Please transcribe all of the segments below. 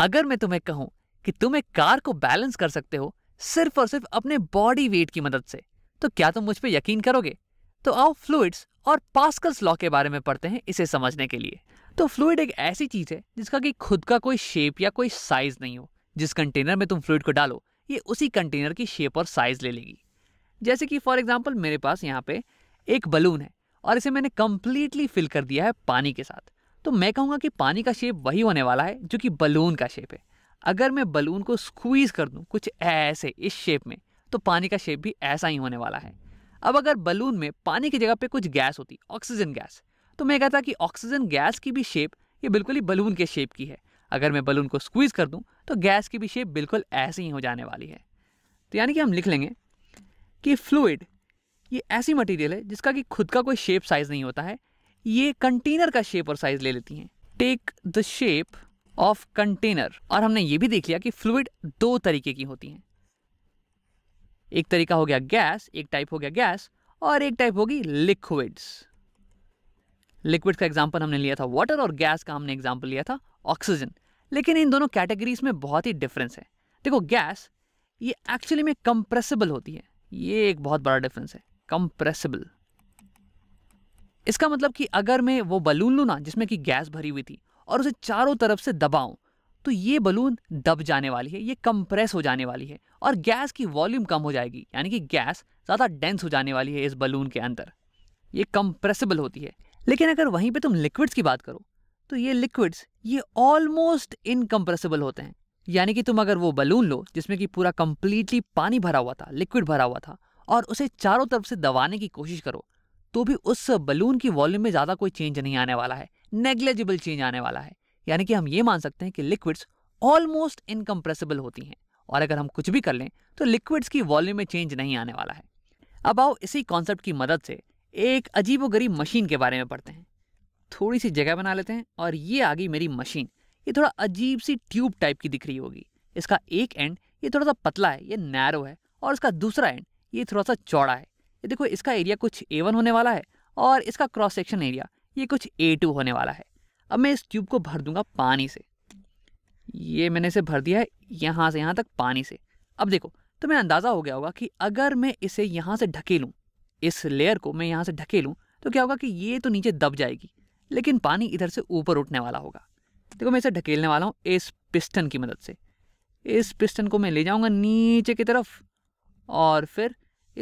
अगर मैं तुम्हें कहूं कि तुम एक कार को बैलेंस कर सकते हो सिर्फ और सिर्फ अपने बॉडी वेट की मदद से तो क्या तुम मुझ पर यकीन करोगे तो आओ फ्लूड्स और पास्कल्स लॉ के बारे में पढ़ते हैं इसे समझने के लिए तो फ्लूड एक ऐसी चीज है जिसका कि खुद का कोई शेप या कोई साइज नहीं हो जिस कंटेनर में तुम फ्लूड को डालो ये उसी कंटेनर की शेप और साइज ले लेगी जैसे कि फॉर एग्जाम्पल मेरे पास यहाँ पे एक बलून है और इसे मैंने कम्प्लीटली फिल कर दिया है पानी के साथ तो मैं कहूँगा कि पानी का शेप वही होने वाला है जो कि बलून का शेप है अगर मैं बलून को स्क्वीज़ कर दूँ कुछ ऐसे इस शेप में तो पानी का शेप भी ऐसा ही होने वाला है अब अगर बलून में पानी की जगह पे कुछ गैस होती ऑक्सीजन गैस तो मैं कहता कि ऑक्सीजन गैस की भी शेप ये बिल्कुल ही बलून के शेप की है अगर मैं बलून को स्क्वीज़ कर दूँ तो गैस की भी शेप बिल्कुल ऐसे ही हो जाने वाली है तो यानी कि हम लिख लेंगे कि फ्लूड ये ऐसी मटेरियल है जिसका कि खुद का कोई शेप साइज़ नहीं होता है ये कंटेनर का शेप और साइज ले लेती हैं take the shape of container और हमने ये भी देख लिया कि फ्लूड दो तरीके की होती हैं एक तरीका हो गया गैस एक टाइप हो गया गैस और एक टाइप होगी लिक्विड्स लिक्विड का एग्जाम्पल हमने लिया था वाटर और गैस का हमने एग्जाम्पल लिया था ऑक्सीजन लेकिन इन दोनों कैटेगरीज में बहुत ही डिफरेंस है देखो गैस ये एक्चुअली में कंप्रेसिबल होती है ये एक बहुत बड़ा डिफरेंस है कंप्रेसिबल इसका मतलब कि अगर मैं वो बलून लूँ ना जिसमें कि गैस भरी हुई थी और उसे चारों तरफ से दबाऊँ तो ये बलून दब जाने वाली है ये कंप्रेस हो जाने वाली है और गैस की वॉल्यूम कम हो जाएगी यानी कि गैस ज़्यादा डेंस हो जाने वाली है इस बलून के अंदर ये कंप्रेसिबल होती है लेकिन अगर वहीं पे तुम लिक्विड्स की बात करो तो ये लिक्विड्स ये ऑलमोस्ट इनकम्प्रेसिबल होते हैं यानी कि तुम अगर वो बलून लो जिसमें कि पूरा कम्प्लीटली पानी भरा हुआ था लिक्विड भरा हुआ था और उसे चारों तरफ से दबाने की कोशिश करो तो भी उस बलून की वॉल्यूम में ज़्यादा कोई चेंज नहीं आने वाला है नेग्लेजिबल चेंज आने वाला है यानी कि हम ये मान सकते हैं कि लिक्विड्स ऑलमोस्ट इनकम्प्रेसिबल होती हैं और अगर हम कुछ भी कर लें तो लिक्विड्स की वॉल्यूम में चेंज नहीं आने वाला है अब आओ इसी कॉन्सेप्ट की मदद से एक अजीबोगरीब मशीन के बारे में पढ़ते हैं थोड़ी सी जगह बना लेते हैं और ये आ गई मेरी मशीन ये थोड़ा अजीब सी ट्यूब टाइप की दिख रही होगी इसका एक एंड ये थोड़ा सा पतला है ये नैरो है और इसका दूसरा एंड ये थोड़ा सा चौड़ा है ये देखो इसका एरिया कुछ ए वन होने वाला है और इसका क्रॉस सेक्शन एरिया ये कुछ ए टू होने वाला है अब मैं इस ट्यूब को भर दूंगा पानी से ये मैंने इसे भर दिया है यहाँ से यहाँ तक पानी से अब देखो तो मैं अंदाज़ा हो गया होगा कि अगर मैं इसे यहाँ से ढकेलूँ इस लेयर को मैं यहाँ से ढकेलूँ तो क्या होगा कि ये तो नीचे दब जाएगी लेकिन पानी इधर से ऊपर उठने वाला होगा देखो मैं इसे ढकेलने वाला हूँ इस पिस्टन की मदद से इस पिस्टन को मैं ले जाऊँगा नीचे की तरफ और फिर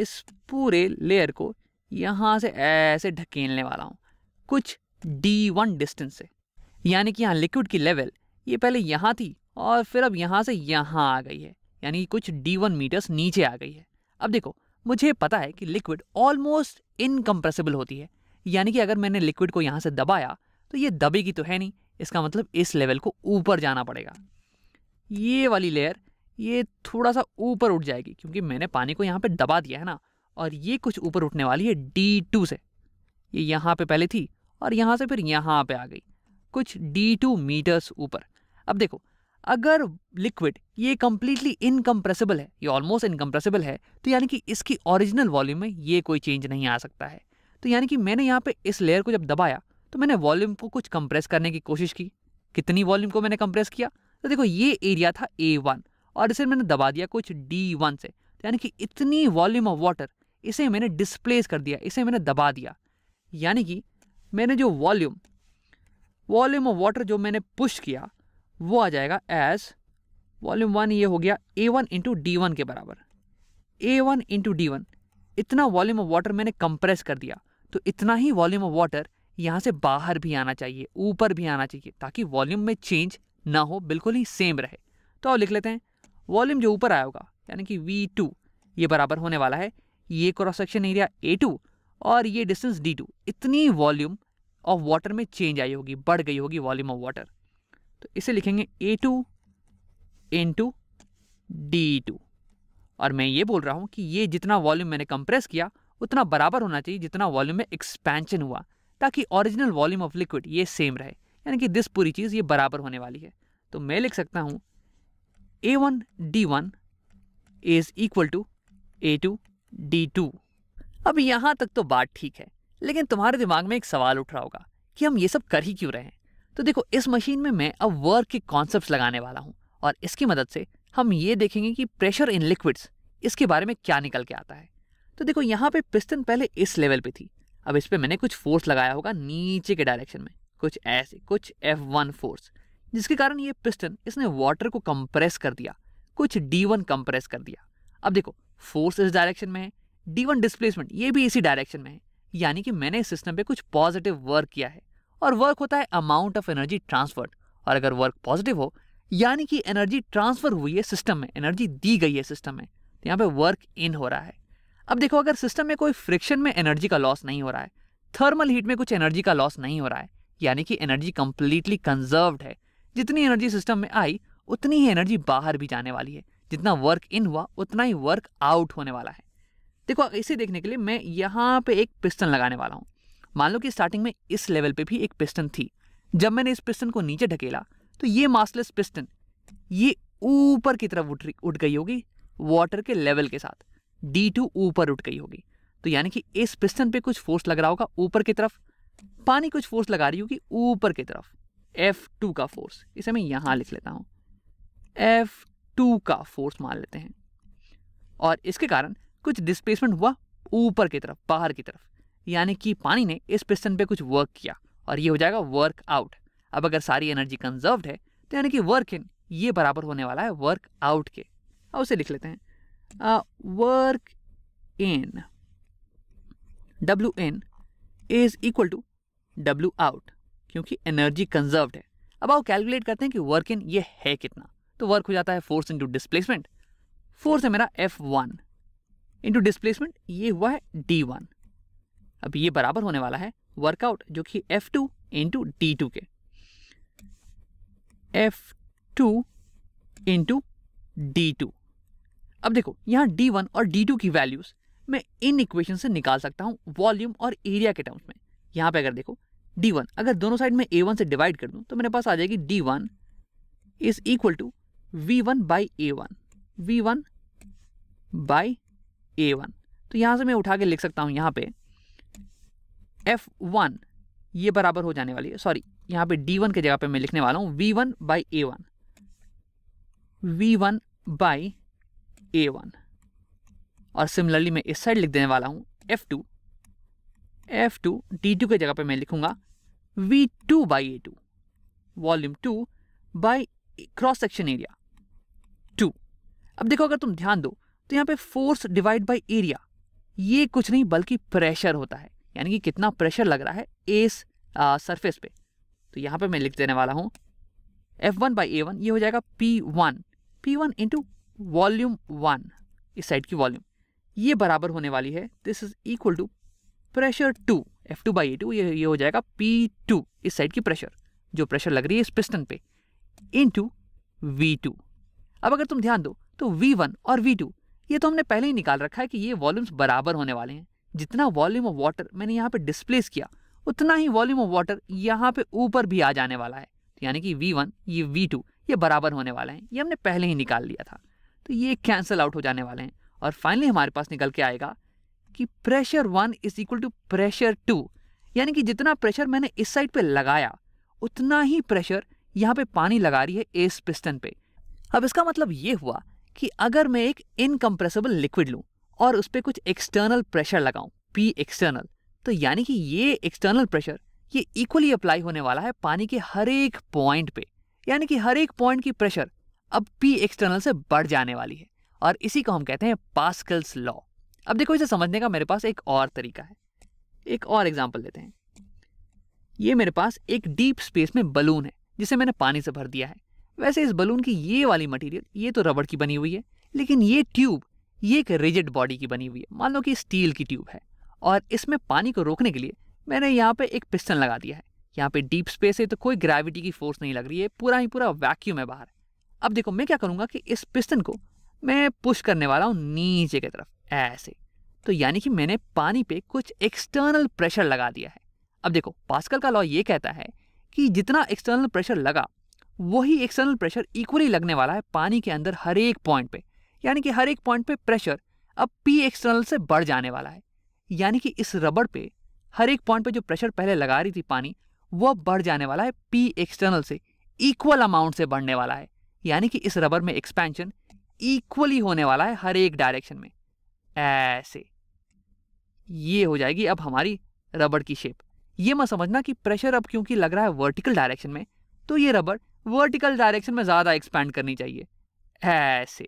इस पूरे लेयर को यहाँ से ऐसे ढकेलने वाला हूँ कुछ डी वन डिस्टेंस से यानी कि यहाँ लिक्विड की लेवल ये पहले यहाँ थी और फिर अब यहाँ से यहाँ आ गई है यानी कि कुछ डी वन मीटर्स नीचे आ गई है अब देखो मुझे पता है कि लिक्विड ऑलमोस्ट इनकम्प्रेसिबल होती है यानी कि अगर मैंने लिक्विड को यहाँ से दबाया तो ये दबेगी तो है नहीं इसका मतलब इस लेवल को ऊपर जाना पड़ेगा ये वाली लेयर ये थोड़ा सा ऊपर उठ जाएगी क्योंकि मैंने पानी को यहाँ पे दबा दिया है ना और ये कुछ ऊपर उठने वाली है डी टू से ये यहाँ पे पहले थी और यहाँ से फिर यहाँ पे आ गई कुछ डी टू मीटर्स ऊपर अब देखो अगर लिक्विड ये कम्प्लीटली इनकम्प्रेसिबल है ये ऑलमोस्ट इनकम्प्रेसिबल है तो यानी कि इसकी ओरिजिनल वॉल्यूम में ये कोई चेंज नहीं आ सकता है तो यानी कि मैंने यहाँ पे इस लेयर को जब दबाया तो मैंने वॉल्यूम को कुछ कंप्रेस करने की कोशिश की कितनी वॉल्यूम को मैंने कंप्रेस किया तो देखो ये एरिया था ए वन और इसे मैंने दबा दिया कुछ डी वन से यानी कि इतनी वॉल्यूम ऑफ वाटर इसे मैंने डिस्प्लेस कर दिया इसे मैंने दबा दिया यानी कि मैंने जो वॉल्यूम वॉल्यूम ऑफ वाटर जो मैंने पुश किया वो आ जाएगा एज वॉल्यूम वन ये हो गया A one into D one के बराबर A one into D one इतना वॉल्यूम ऑफ वाटर मैंने कंप्रेस कर दिया तो इतना ही वॉल्यूम ऑफ वाटर यहाँ से बाहर भी आना चाहिए ऊपर भी आना चाहिए ताकि वॉल्यूम में चेंज ना हो बिल्कुल ही सेम रहे तो अब लिख लेते हैं वॉल्यूम जो ऊपर आया होगा यानी कि वी टू ये बराबर होने वाला है ये cross section area A two और ये डिस्टेंस डी टू इतनी वॉल्यूम ऑफ वाटर में चेंज आई होगी बढ़ गई होगी वॉल्यूम ऑफ वाटर तो इसे लिखेंगे A two N two D two और मैं ये बोल रहा हूँ कि ये जितना वॉल्यूम मैंने कंप्रेस किया उतना बराबर होना चाहिए जितना वॉल्यूम में एक्सपेंशन हुआ ताकि ओरिजिनल वॉल्यूम ऑफ लिक्विड ये सेम रहे यानी कि दिस पूरी चीज़ ये बराबर होने वाली है तो मैं लिख सकता हूँ A1 D1 is equal to A two D two अब यहां तक तो बात ठीक है लेकिन तुम्हारे दिमाग में एक सवाल उठ रहा होगा कि हम ये सब कर ही क्यों रहे हैं तो देखो इस मशीन में मैं अब वर्क के कॉन्सेप्ट लगाने वाला हूँ और इसकी मदद से हम ये देखेंगे कि प्रेशर इन लिक्विड्स इसके बारे में क्या निकल के आता है तो देखो यहाँ पे पिस्टन पहले इस लेवल पे थी अब इस पर मैंने कुछ फोर्स लगाया होगा नीचे के डायरेक्शन में कुछ ऐसे कुछ एफ वन फोर्स जिसके कारण ये पिस्टन इसने वाटर को कंप्रेस कर दिया कुछ डी वन कंप्रेस कर दिया अब देखो फोर्स इस डायरेक्शन में है डी वन डिस्प्लेसमेंट ये भी इसी डायरेक्शन में है यानी कि मैंने इस सिस्टम पे कुछ पॉजिटिव वर्क किया है और वर्क होता है अमाउंट ऑफ एनर्जी ट्रांसफर्ड और अगर वर्क पॉजिटिव हो यानी कि एनर्जी ट्रांसफर हुई है सिस्टम में एनर्जी दी गई है सिस्टम में तो यहाँ पे वर्क इन हो रहा है अब देखो अगर सिस्टम में कोई फ्रिक्शन में एनर्जी का लॉस नहीं हो रहा है थर्मल हीट में कुछ एनर्जी का लॉस नहीं हो रहा है यानी कि एनर्जी कंप्लीटली कंजर्व्ड है जितनी एनर्जी सिस्टम में आई उतनी ही एनर्जी बाहर भी जाने वाली है जितना वर्क इन हुआ उतना ही वर्क आउट होने वाला है देखो इसे देखने के लिए मैं यहाँ पे एक पिस्टन लगाने वाला हूँ मान लो कि स्टार्टिंग में इस लेवल पे भी एक पिस्टन थी जब मैंने इस पिस्टन को नीचे ढकेला तो ये मासलेस पिस्टन ये ऊपर की तरफ उठ उठ गई होगी वाटर के लेवल के साथ डी टू ऊपर उठ गई होगी तो यानी कि इस पिस्टन पे कुछ फोर्स लग रहा होगा ऊपर की तरफ पानी कुछ फोर्स लगा रही होगी ऊपर की तरफ एफ टू का फोर्स इसे मैं यहां लिख लेता हूँ एफ टू का फोर्स मान लेते हैं और इसके कारण कुछ डिस्प्लेसमेंट हुआ ऊपर की तरफ बाहर की तरफ यानी कि पानी ने इस पिस्टन पे कुछ वर्क किया और ये हो जाएगा वर्क आउट अब अगर सारी एनर्जी कंजर्व है तो यानी कि वर्क इन ये बराबर होने वाला है वर्क आउट के अब उसे लिख लेते हैं आ, work in W in is equal to W out क्योंकि एनर्जी कंजर्व है अब आओ कैलकुलेट करते हैं कि वर्क इन ये है कितना तो वर्क हो जाता है फोर्स इंटू डिस्प्लेसमेंट फोर्स है मेरा एफ वन इंटू डिस्प्लेसमेंट ये हुआ है डी वन अब ये बराबर होने वाला है वर्कआउट जो कि F two into D two के F two into D two अब देखो यहां डी वन और डी टू की वैल्यूज मैं इन इक्वेशन से निकाल सकता हूं वॉल्यूम और एरिया के टर्म्स में यहां पे अगर देखो डी वन अगर दोनों साइड में ए वन से डिवाइड कर दूँ तो मेरे पास आ जाएगी D one is equal to V one by A one V one by A one तो यहाँ से मैं उठा के लिख सकता हूँ यहाँ पे एफ वन ये बराबर हो जाने वाली है सॉरी यहाँ पे डी वन की जगह पे मैं लिखने वाला हूँ V one by A one V one by A one और सिमिलरली मैं इस साइड लिख देने वाला हूँ F two F two D two की जगह पे मैं लिखूंगा V two by A two volume two by cross section area two अब देखो अगर तुम ध्यान दो तो यहाँ पे फोर्स डिवाइड बाई एरिया ये कुछ नहीं बल्कि प्रेशर होता है यानी कि कितना प्रेशर लग रहा है एस सरफेस पे तो यहां पे मैं लिख देने वाला हूँ F one by A one ये हो जाएगा P one P one into volume one इस साइड की वॉल्यूम ये बराबर होने वाली है this is equal to pressure two F two by A two ये हो जाएगा पी टू इस साइड की प्रेशर जो प्रेशर लग रही है इस पिस्टन पे इन टू वी टू अब अगर तुम ध्यान दो तो वी वन और वी टू ये तो हमने पहले ही निकाल रखा है कि ये वॉल्यूम्स बराबर होने वाले हैं जितना वॉल्यूम ऑफ वाटर मैंने यहाँ पे डिस्प्लेस किया उतना ही वॉल्यूम ऑफ वाटर यहाँ पे ऊपर भी आ जाने वाला है तो यानी कि वी वन ये वी टू ये बराबर होने वाले हैं ये हमने पहले ही निकाल लिया था तो ये कैंसिल आउट हो जाने वाले हैं और फाइनली हमारे पास निकल के आएगा कि pressure one is equal to pressure two यानी कि जितना प्रेशर मैंने इस साइड पे लगाया उतना ही प्रेशर यहाँ पे पानी लगा रही है इस पिस्टन पे अब इसका मतलब ये हुआ कि अगर मैं एक इनकम्प्रेसिबल लिक्विड लूँ और उस पर कुछ एक्सटर्नल प्रेशर लगाऊँ पी एक्सटर्नल तो यानी कि ये एक्सटर्नल प्रेशर ये इक्वली अप्लाई होने वाला है पानी के हर एक पॉइंट पे यानी कि हर एक पॉइंट की प्रेशर अब पी एक्सटर्नल से बढ़ जाने वाली है और इसी को हम कहते हैं पास्कल्स लॉ अब देखो इसे समझने का मेरे पास एक और तरीका है एक और एग्जाम्पल लेते हैं ये मेरे पास एक डीप स्पेस में बलून है जिसे मैंने पानी से भर दिया है वैसे इस बलून की ये वाली मटेरियल ये तो रबड़ की बनी हुई है लेकिन ये ट्यूब ये एक रिजिड बॉडी की बनी हुई है मान लो कि स्टील की ट्यूब है और इसमें पानी को रोकने के लिए मैंने यहाँ पे एक पिस्टन लगा दिया है यहाँ पे डीप स्पेस है तो कोई ग्रेविटी की फोर्स नहीं लग रही है पूरा ही पूरा वैक्यूम है बाहर अब देखो मैं क्या करूँगा कि इस पिस्टन को मैं पुश करने वाला हूँ नीचे की तरफ ऐसे तो यानी कि मैंने पानी पे कुछ एक्सटर्नल प्रेशर लगा दिया है अब देखो पास्कल का लॉ ये कहता है कि जितना एक्सटर्नल प्रेशर लगा वही एक्सटर्नल प्रेशर इक्वली लगने वाला है पानी के अंदर हर एक पॉइंट पे यानी कि हर एक पॉइंट पे प्रेशर अब पी एक्सटर्नल से बढ़ जाने वाला है यानी कि इस रबड़ पे हर एक पॉइंट पे जो प्रेशर पहले लगा रही थी पानी वह बढ़ जाने वाला है पी एक्सटर्नल से इक्वल अमाउंट से बढ़ने वाला है यानी कि इस रबर में एक्सपेंशन इक्वली होने वाला है हर एक डायरेक्शन में ऐसे ये हो जाएगी अब हमारी रबड़ की शेप ये मत समझना कि प्रेशर अब क्योंकि लग रहा है वर्टिकल डायरेक्शन में तो ये रबड़ वर्टिकल डायरेक्शन में ज़्यादा एक्सपैंड करनी चाहिए ऐसे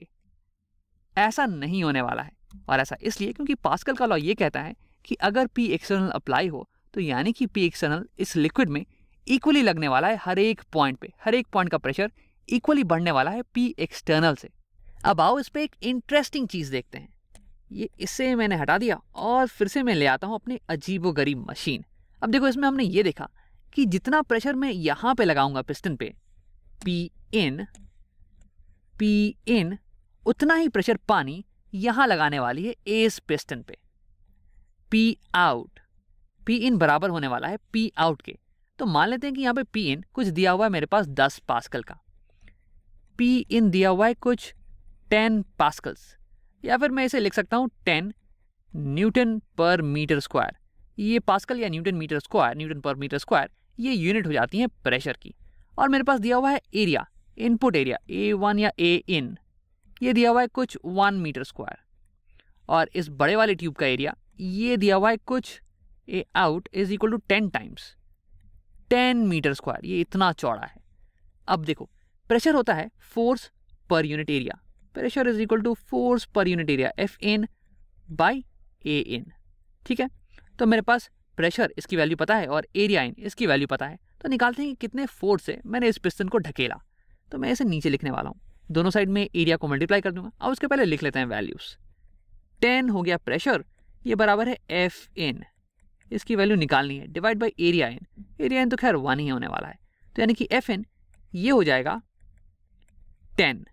ऐसा नहीं होने वाला है और ऐसा इसलिए क्योंकि पास्कल का लॉ ये कहता है कि अगर पी एक्सटर्नल अप्लाई हो तो यानी कि पी एक्सटर्नल इस लिक्विड में इक्वली लगने वाला है हर एक पॉइंट पे हर एक पॉइंट का प्रेशर इक्वली बढ़ने वाला है पी एक्सटर्नल से अब आओ इस पर एक इंटरेस्टिंग चीज़ देखते हैं ये इसे मैंने हटा दिया और फिर से मैं ले आता हूँ अपनी अजीब गरीब मशीन अब देखो इसमें हमने ये देखा कि जितना प्रेशर मैं यहाँ पे लगाऊंगा पिस्टन पे पी इन पी इन उतना ही प्रेशर पानी यहाँ लगाने वाली है एस पिस्टन पे पी आउट पी इन बराबर होने वाला है पी आउट के तो मान लेते हैं कि यहाँ पे पी इन कुछ दिया हुआ है मेरे पास दस पास्कल का पी इन दिया हुआ है कुछ टेन पास्कल्स या फिर मैं इसे लिख सकता हूँ ten newton per metre square ये पास्कल या newton metre square newton per metre square ये यूनिट हो जाती हैं प्रेशर की और मेरे पास दिया हुआ है area input area A one या ए इन ये दिया हुआ है कुछ वन मीटर स्क्वायर और इस बड़े वाले ट्यूब का एरिया ये दिया हुआ है कुछ A out is equal to ten times ten metre square ये इतना चौड़ा है अब देखो प्रेशर होता है force per unit area pressure is equal to force per unit area F in by A in ठीक है तो मेरे पास प्रेशर इसकी वैल्यू पता है और एरिया इन इसकी वैल्यू पता है तो निकालते हैं कि कितने फोर्स से मैंने इस पिस्टन को ढकेला तो मैं इसे नीचे लिखने वाला हूँ दोनों साइड में एरिया को मल्टीप्लाई कर दूंगा और उसके पहले लिख लेते हैं वैल्यूज़ टेन हो गया प्रेशर ये बराबर है एफ इन इसकी वैल्यू निकालनी है divide by area in area in तो खैर वन ही होने वाला है तो यानी कि एफ इन ये हो जाएगा टेन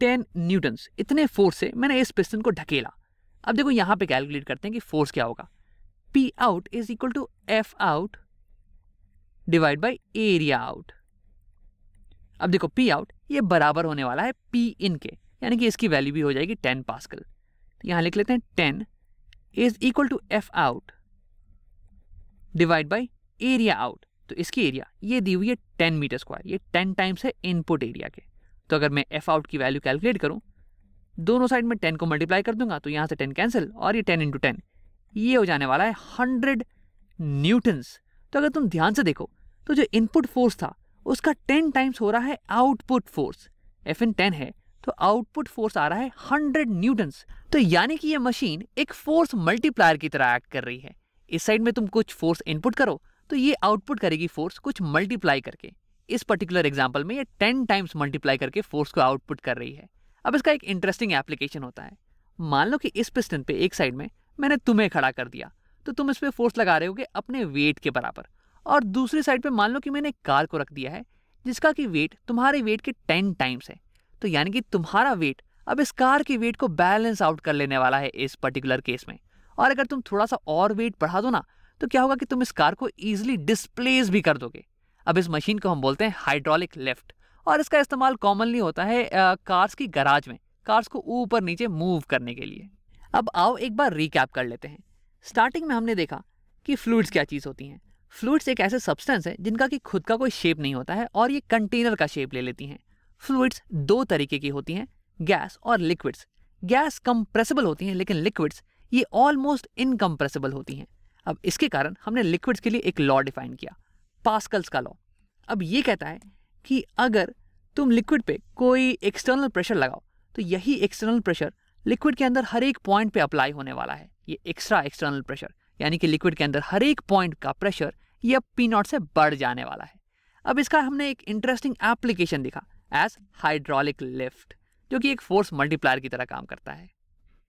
टेन न्यूटन्स इतने फोर्स से मैंने इस पिस्टन को ढकेला अब देखो यहाँ पे कैलकुलेट करते हैं कि फोर्स क्या होगा P out is equal to F out divide by area out अब देखो पी आउट ये बराबर होने वाला है पी इन के यानी कि इसकी वैल्यू भी हो जाएगी टेन पास तो यहाँ लिख लेते हैं ten is equal to F out divide by area out तो इसकी एरिया ये दी हुई है टेन मीटर स्क्वायर ये टेन टाइम्स है इनपुट एरिया के तो अगर मैं एफ आउट की वैल्यू कैलकुलेट करूँ दोनों साइड में टेन को मल्टीप्लाई कर दूंगा तो यहाँ से टेन कैंसिल और ये टेन इंटू टेन ये हो जाने वाला है हंड्रेड न्यूटन्स तो अगर तुम ध्यान से देखो तो जो इनपुट फोर्स था उसका टेन टाइम्स हो रहा है output force F in ten है तो आउटपुट फोर्स आ रहा है हंड्रेड न्यूटन्स तो यानी कि ये मशीन एक फोर्स मल्टीप्लायर की तरह एक्ट कर रही है इस साइड में तुम कुछ फोर्स इनपुट करो तो ये आउटपुट करेगी फोर्स कुछ मल्टीप्लाई करके इस पर्टिकुलर एग्जाम्पल में ये टेन टाइम्स मल्टीप्लाई करके फोर्स को आउटपुट कर रही है अब इसका एक इंटरेस्टिंग एप्लीकेशन होता है मान लो कि इस पिस्टन पे एक साइड में मैंने तुम्हें खड़ा कर दिया तो तुम इस पर फोर्स लगा रहे हो अपने वेट के बराबर और दूसरी साइड पे मान लो कि मैंने एक कार को रख दिया है जिसका कि वेट तुम्हारे वेट के टेन टाइम्स है तो यानी कि तुम्हारा वेट अब इस कार के वेट को बैलेंस आउट कर लेने वाला है इस पर्टिकुलर केस में और अगर तुम थोड़ा सा और वेट बढ़ा दो ना तो क्या होगा कि तुम इस कार को ईजिली डिस्प्लेस भी कर दोगे अब इस मशीन को हम बोलते हैं हाइड्रोलिक लिफ्ट और इसका इस्तेमाल कॉमनली होता है आ, कार्स की गराज में कार्स को ऊपर नीचे मूव करने के लिए अब आओ एक बार रिकैप कर लेते हैं स्टार्टिंग में हमने देखा कि फ्लूड्स क्या चीज़ होती हैं फ्लूड्स एक ऐसे सब्सटेंस है जिनका कि खुद का कोई शेप नहीं होता है और ये कंटेनर का शेप ले लेती हैं फ्लूड्स दो तरीके की होती हैं गैस और लिक्विड्स गैस कंप्रेसिबल होती हैं लेकिन लिक्विड्स ये ऑलमोस्ट इनकम्प्रेसिबल होती हैं अब इसके कारण हमने लिक्विड्स के लिए एक लॉ डिफाइन किया पास्कल्स का लॉ अब ये कहता है कि अगर तुम लिक्विड पे कोई एक्सटर्नल प्रेशर लगाओ तो यही एक्सटर्नल प्रेशर लिक्विड के अंदर हर एक पॉइंट पे अप्लाई होने वाला है ये एक्स्ट्रा एक्सटर्नल प्रेशर यानी कि लिक्विड के अंदर हर एक पॉइंट का प्रेशर ये अब पी नॉट से बढ़ जाने वाला है अब इसका हमने एक इंटरेस्टिंग एप्लीकेशन दिखा एज हाइड्रोलिक लिफ्ट जो कि एक फोर्स मल्टीप्लायर की तरह काम करता है